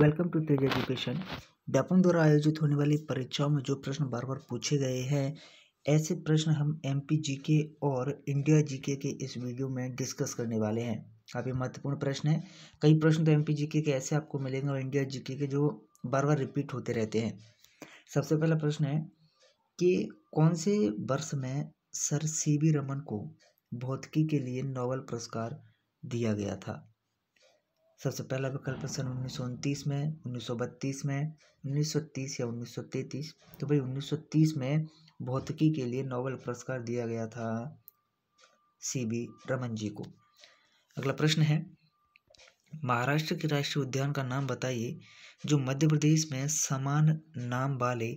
welcome to Tej education डेपन द्वारा आयोजित होने वाली परीक्षाओं में जो प्रश्न बार बार पूछे गए हैं ऐसे प्रश्न हम एम पी जी के और इंडिया जी के इस वीडियो में डिस्कस करने वाले हैं काफ़ी महत्वपूर्ण प्रश्न है कई प्रश्न तो एम पी जी के ऐसे आपको मिलेंगे और इंडिया जी के के जो बार बार रिपीट होते रहते हैं सबसे पहला प्रश्न है कि कौन से वर्ष में सर सी वी रमन को भौतिकी के लिए नोबल पुरस्कार दिया गया था सबसे पहला विकल्प सन उन्नीस सौ उनतीस में उन्नीस सौ बत्तीस में उन्नीस सौ तीस या उन्नीस सौ तो भाई उन्नीस सौ तीस में भौतिकी के लिए नोबेल पुरस्कार दिया गया था सी बी रमन जी को अगला प्रश्न है महाराष्ट्र के राष्ट्रीय उद्यान का नाम बताइए जो मध्य प्रदेश में समान नाम वाले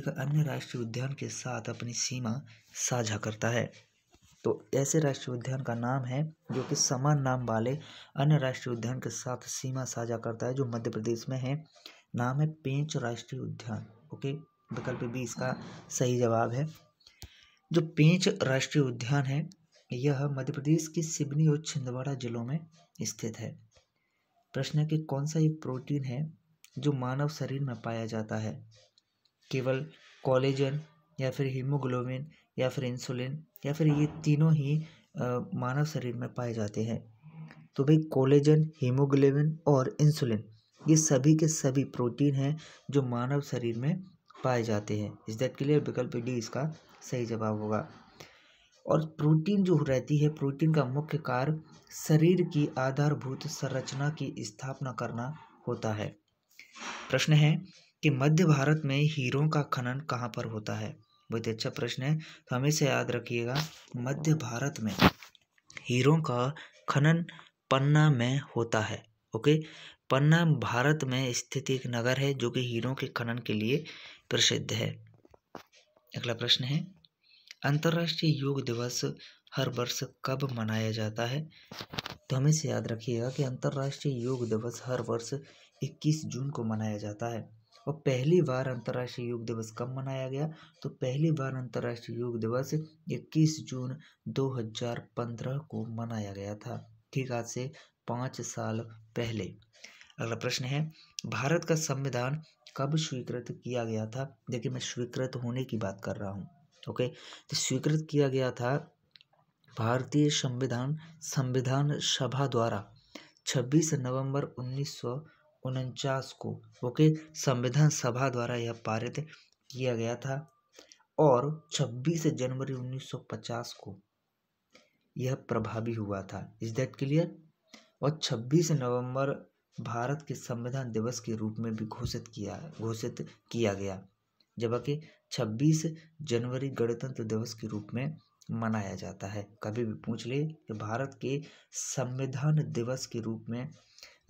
एक अन्य राष्ट्रीय उद्यान के साथ अपनी सीमा साझा करता है तो ऐसे राष्ट्रीय उद्यान का नाम है जो कि समान नाम वाले अन्य राष्ट्रीय उद्यान के साथ सीमा साझा करता है जो मध्य प्रदेश में है नाम है पेंच राष्ट्रीय उद्यान ओके विकल्प भी इसका सही जवाब है जो पेंच राष्ट्रीय उद्यान है यह मध्य प्रदेश के सिवनी और छिंदवाड़ा जिलों में स्थित है प्रश्न है कि कौन सा एक प्रोटीन है जो मानव शरीर में पाया जाता है केवल कॉलेजन या फिर हीमोग्लोबिन या फिर इंसुलिन या फिर ये तीनों ही मानव शरीर में पाए जाते हैं तो भाई कोलेजन हीमोग्लोबिन और इंसुलिन ये सभी के सभी प्रोटीन हैं जो मानव शरीर में पाए जाते हैं इस दैट क्लियर विकल्प डी इसका सही जवाब होगा और प्रोटीन जो रहती है प्रोटीन का मुख्य कार्य शरीर की आधारभूत संरचना की स्थापना करना होता है प्रश्न है कि मध्य भारत में हीरों का खनन कहाँ पर होता है बहुत अच्छा प्रश्न है तो हमेशा याद रखिएगा मध्य भारत में हीरों का खनन पन्ना में होता है ओके पन्ना भारत में स्थित एक नगर है जो कि हीरों के खनन के लिए प्रसिद्ध है अगला प्रश्न है अंतर्राष्ट्रीय योग दिवस हर वर्ष कब मनाया जाता है तो हमें से याद रखिएगा कि अंतर्राष्ट्रीय योग दिवस हर वर्ष 21 जून को मनाया जाता है और पहली बार अंतर्राष्ट्रीय योग दिवस कब मनाया गया तो पहली बार अंतर्राष्ट्रीय योग दिवस 21 जून 2015 को मनाया गया था ठीक आज से पाँच साल पहले अगला प्रश्न है भारत का संविधान कब स्वीकृत किया गया था देखिए मैं स्वीकृत होने की बात कर रहा हूँ ओके तो स्वीकृत किया गया था भारतीय संविधान संविधान सभा द्वारा 26 नवंबर उन्नीस उनचास को ओके संविधान सभा द्वारा यह पारित किया गया था और 26 जनवरी 1950 को यह प्रभावी हुआ था इज दैट क्लियर और 26 नवंबर भारत के संविधान दिवस के रूप में भी घोषित किया घोषित किया गया जबकि 26 जनवरी गणतंत्र दिवस के रूप में मनाया जाता है कभी भी पूछ ले कि भारत के संविधान दिवस के रूप में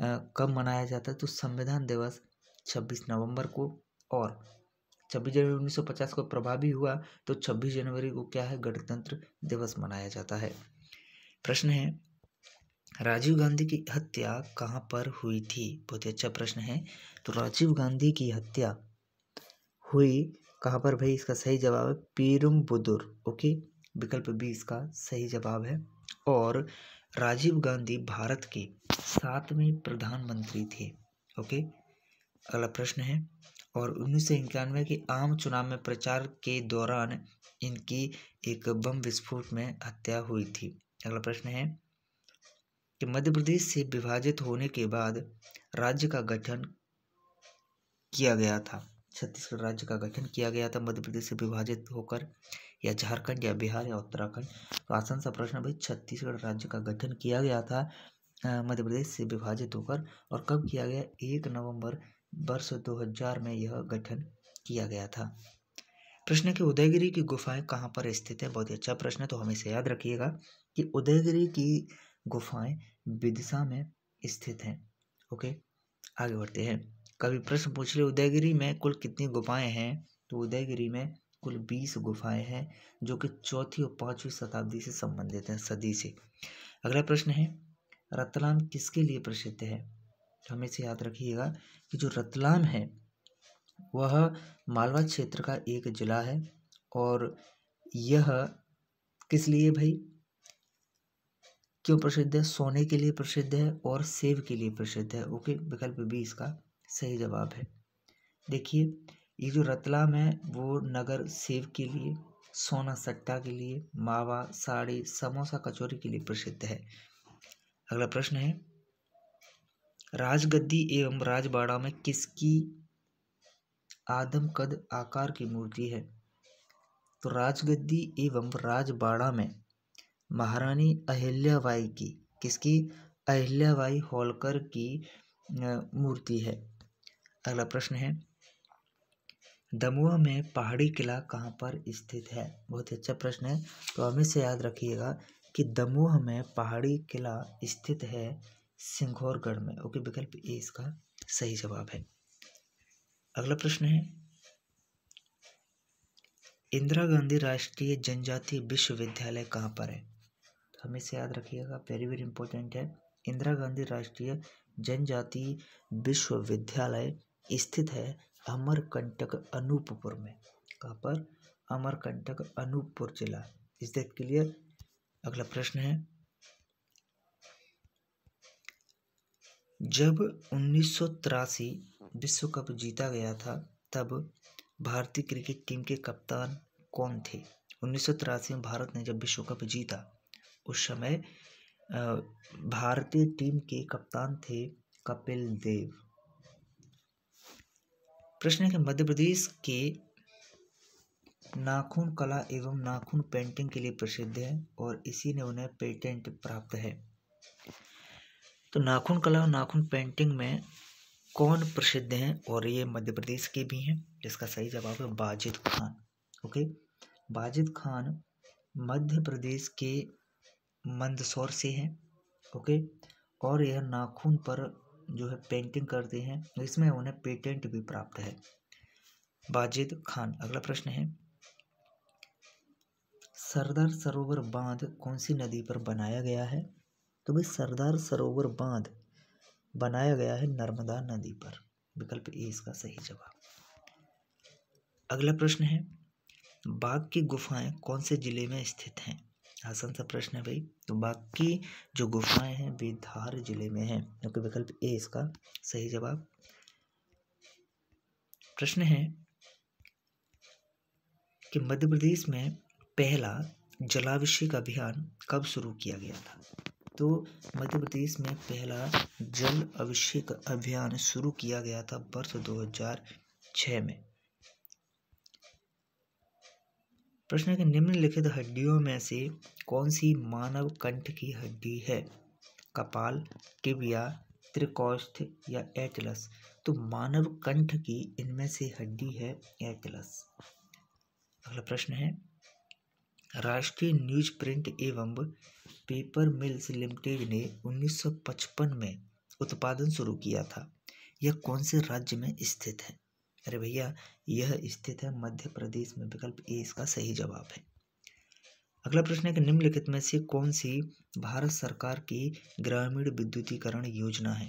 कब मनाया जाता है तो संविधान दिवस छब्बीस नवंबर को और छब्बीस जनवरी उन्नीस सौ पचास को प्रभावी हुआ तो छब्बीस जनवरी को क्या है गणतंत्र दिवस मनाया जाता है प्रश्न है राजीव गांधी की हत्या कहाँ पर हुई थी बहुत ही अच्छा प्रश्न है तो राजीव गांधी की हत्या हुई कहाँ पर भाई इसका सही जवाब है पीरुम बुदुर ओके विकल्प बी इसका सही जवाब है और राजीव गांधी भारत के सातवें प्रधानमंत्री थे ओके अगला प्रश्न है और उन्नीस सौ इक्यानवे के आम चुनाव में प्रचार के दौरान इनकी एक बम विस्फोट में हत्या हुई थी अगला प्रश्न है कि मध्य प्रदेश से विभाजित होने के बाद राज्य का गठन किया गया था छत्तीसगढ़ राज्य का गठन किया गया था मध्य प्रदेश से विभाजित होकर या झारखंड या बिहार या उत्तराखंड तो आसान सा प्रश्न भाई छत्तीसगढ़ राज्य का गठन किया गया था मध्य प्रदेश से विभाजित होकर और कब किया गया एक नवंबर वर्ष 2000 में यह गठन किया गया था प्रश्न कि उदयगिरी की गुफाएं कहाँ पर स्थित है बहुत ही अच्छा प्रश्न है तो हमें याद रखिएगा कि उदयगिरी की गुफाएं विदिशा में स्थित हैं ओके आगे बढ़ते हैं कभी प्रश्न पूछ ले उदयगिरी में कुल कितनी गुफाएं हैं तो उदयगिरी में कुल बीस गुफाएं हैं जो कि चौथी और पांचवी शताब्दी से संबंधित हैं सदी से अगला प्रश्न है रतलाम किसके लिए प्रसिद्ध है हमें से याद रखिएगा कि जो रतलाम है वह मालवा क्षेत्र का एक जिला है और यह किस लिए भाई क्यों प्रसिद्ध है सोने के लिए प्रसिद्ध है और सेब के लिए प्रसिद्ध है ओके विकल्प बी इसका सही जवाब है देखिए ये जो रतलाम है वो नगर सेव के लिए सोना सट्टा के लिए मावा साड़ी समोसा कचौरी के लिए प्रसिद्ध है अगला प्रश्न है राजगद्दी एवं राजबाड़ा में किसकी आदम कद आकार की मूर्ति है तो राजगद्दी एवं राजबाड़ा में महारानी अहिल्याबाई की किसकी अहिल्याबाई होलकर की मूर्ति है अगला प्रश्न है दमुआ में पहाड़ी किला कहाँ पर स्थित है बहुत ही अच्छा प्रश्न है तो हमेशा याद रखिएगा कि दमोह में पहाड़ी किला स्थित है सिंघौरगढ़ में ओके विकल्प ए इसका सही जवाब है अगला प्रश्न है इंदिरा गांधी राष्ट्रीय जनजाति विश्वविद्यालय कहाँ पर है तो से याद रखिएगा वेरी वेरी इंपॉर्टेंट है इंदिरा गांधी राष्ट्रीय जनजातीय विश्वविद्यालय स्थित है अमरकंटक अनूपपुर में कहाँ पर अमरकंटक अनूपपुर जिला इस दैट क्लियर अगला प्रश्न है जब उन्नीस विश्व कप जीता गया था तब भारतीय क्रिकेट टीम के कप्तान कौन थे उन्नीस में भारत ने जब विश्व कप जीता उस समय भारतीय टीम के कप्तान थे कपिल देव प्रश्न है कि मध्य प्रदेश के नाखून कला एवं नाखून पेंटिंग के लिए प्रसिद्ध है और इसी ने उन्हें पेटेंट प्राप्त है तो नाखून कला और नाखून पेंटिंग में कौन प्रसिद्ध हैं और ये मध्य प्रदेश के भी हैं जिसका सही जवाब है बाजिद खान ओके बाजिद खान मध्य प्रदेश के मंदसौर से हैं ओके और यह नाखून पर जो है पेंटिंग करते हैं इसमें उन्हें पेटेंट भी प्राप्त है बाजिद खान अगला प्रश्न है सरदार सरोवर बांध कौन सी नदी पर बनाया गया है तो भाई सरदार सरोवर बांध बनाया गया है नर्मदा नदी पर विकल्प ए इसका सही जवाब अगला प्रश्न है बाघ की गुफाएं कौन से जिले में स्थित हैं आसान सा प्रश्न है भाई तो बाकी जो गुफाएं हैं वे धार जिले में हैं क्योंकि विकल्प ए इसका सही जवाब प्रश्न है कि मध्य प्रदेश में पहला जलाभिषेक अभियान कब शुरू किया गया था तो मध्य प्रदेश में पहला जल अभिषेक अभियान शुरू किया गया था वर्ष 2006 में प्रश्न के निम्नलिखित हड्डियों में से कौन सी मानव कंठ की हड्डी है कपाल टिबिया त्रिकोष्ठ या एटलस तो मानव कंठ की इनमें से हड्डी है एटलस अगला प्रश्न है राष्ट्रीय न्यूज प्रिंट एवं पेपर मिल्स लिमिटेड ने 1955 में उत्पादन शुरू किया था यह कौन से राज्य में स्थित है अरे भैया यह स्थित है मध्य प्रदेश में विकल्प ए इसका सही जवाब है अगला प्रश्न है कि निम्नलिखित में से कौन सी भारत सरकार की ग्रामीण विद्युतीकरण योजना है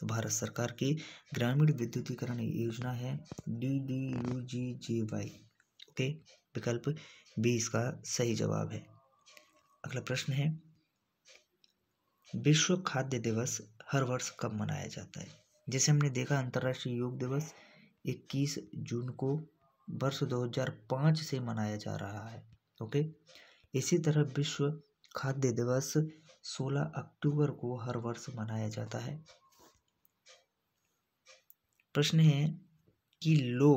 तो भारत सरकार की ग्रामीण विद्युतीकरण योजना है D D U G J Y okay विकल्प बी इसका सही जवाब है अगला प्रश्न है विश्व खाद्य दिवस हर वर्ष कब मनाया जाता है जैसे हमने देखा अंतर्राष्ट्रीय योग दिवस इक्कीस जून को वर्ष 2005 से मनाया जा रहा है ओके इसी तरह विश्व खाद्य दिवस 16 अक्टूबर को हर वर्ष मनाया जाता है प्रश्न है कि लो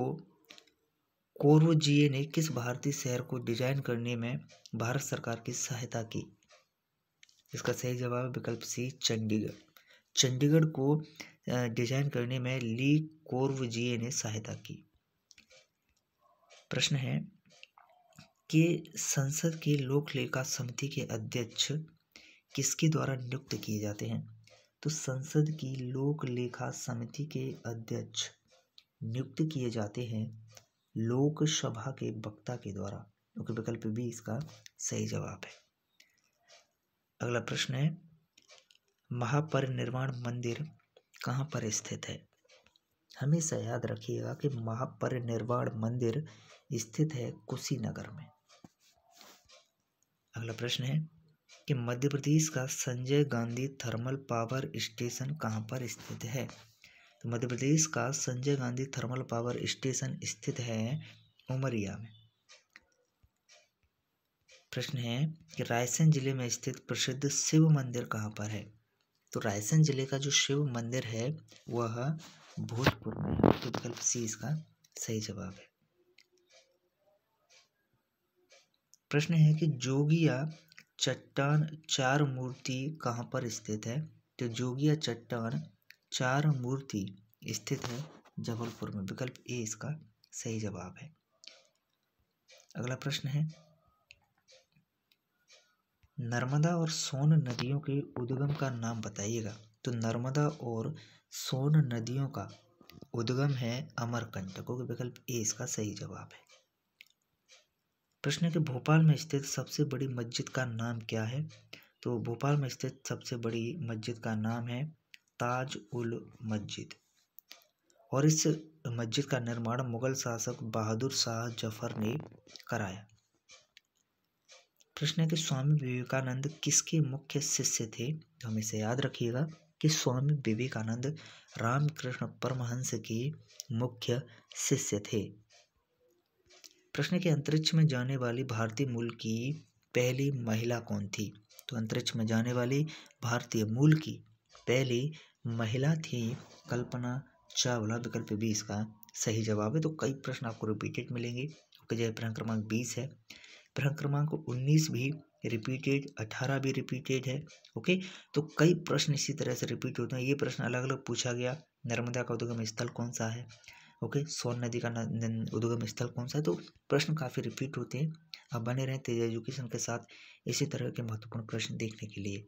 कोरोजिए ने किस भारतीय शहर को डिजाइन करने में भारत सरकार की सहायता की इसका सही जवाब विकल्प सी चंडीगढ़ चंडीगढ़ को डिजाइन करने में ली कोर्वजिए ने सहायता की प्रश्न है कि संसद के लोकलेखा समिति के अध्यक्ष किसके द्वारा नियुक्त किए जाते हैं तो संसद की लोकलेखा समिति के अध्यक्ष नियुक्त किए जाते हैं लोकसभा के वक्ता के द्वारा क्योंकि विकल्प भी इसका सही जवाब है अगला प्रश्न है महापरिनिर्वाण मंदिर कहाँ पर स्थित है हमेशा याद रखिएगा कि महापरिनिर्वाण मंदिर स्थित है कुशीनगर में अगला प्रश्न है कि मध्य प्रदेश का Sanjay Gandhi thermal power station कहाँ पर स्थित है तो मध्य प्रदेश का Sanjay Gandhi thermal power station स्थित है उमरिया में प्रश्न है कि रायसेन जिले में स्थित प्रसिद्ध शिव मंदिर कहाँ पर है तो रायसेन ज़िले का जो शिव मंदिर है वह भोजपुर में है तो विकल्प सी इसका सही जवाब है प्रश्न है कि जोगिया चट्टान चार मूर्ति कहाँ पर स्थित है तो जोगिया चट्टान चार मूर्ति स्थित है जबलपुर में विकल्प ए इसका सही जवाब है अगला प्रश्न है नर्मदा और सोन नदियों के उद्गम का नाम बताइएगा तो नर्मदा और सोन नदियों का उद्गम है अमरकंटकों के विकल्प ए इसका सही जवाब है प्रश्न के भोपाल में स्थित सबसे बड़ी मस्जिद का नाम क्या है तो भोपाल में स्थित सबसे बड़ी मस्जिद का नाम है ताज उल मस्जिद और इस मस्जिद का निर्माण मुगल शासक बहादुर शाह जफर ने कराया प्रश्न है कि स्वामी विवेकानंद किसके मुख्य शिष्य थे तो हम इसे याद रखिएगा कि स्वामी विवेकानंद रामकृष्ण परमहंस के मुख्य शिष्य थे प्रश्न के अंतरिक्ष में जाने वाली भारतीय मूल की पहली महिला कौन थी तो अंतरिक्ष में जाने वाली भारतीय मूल की पहली महिला थी कल्पना चावला विकल्प बी इसका सही जवाब है तो कई प्रश्न आपको रिपीटेड मिलेंगे जय प्रश्न क्रमांक बीस है प्रश्न क्रमांक उन्नीस भी रिपीटेड अठारह भी रिपीटेड है ओके तो कई प्रश्न इसी तरह से रिपीट होते हैं ये प्रश्न अलग अलग पूछा गया नर्मदा का उद्गम स्थल कौन सा है ओके सोन नदी का उद्गम स्थल कौन सा है तो प्रश्न काफ़ी रिपीट होते हैं आप बने रहें तेज एजुकेशन के साथ इसी तरह के महत्वपूर्ण प्रश्न देखने के लिए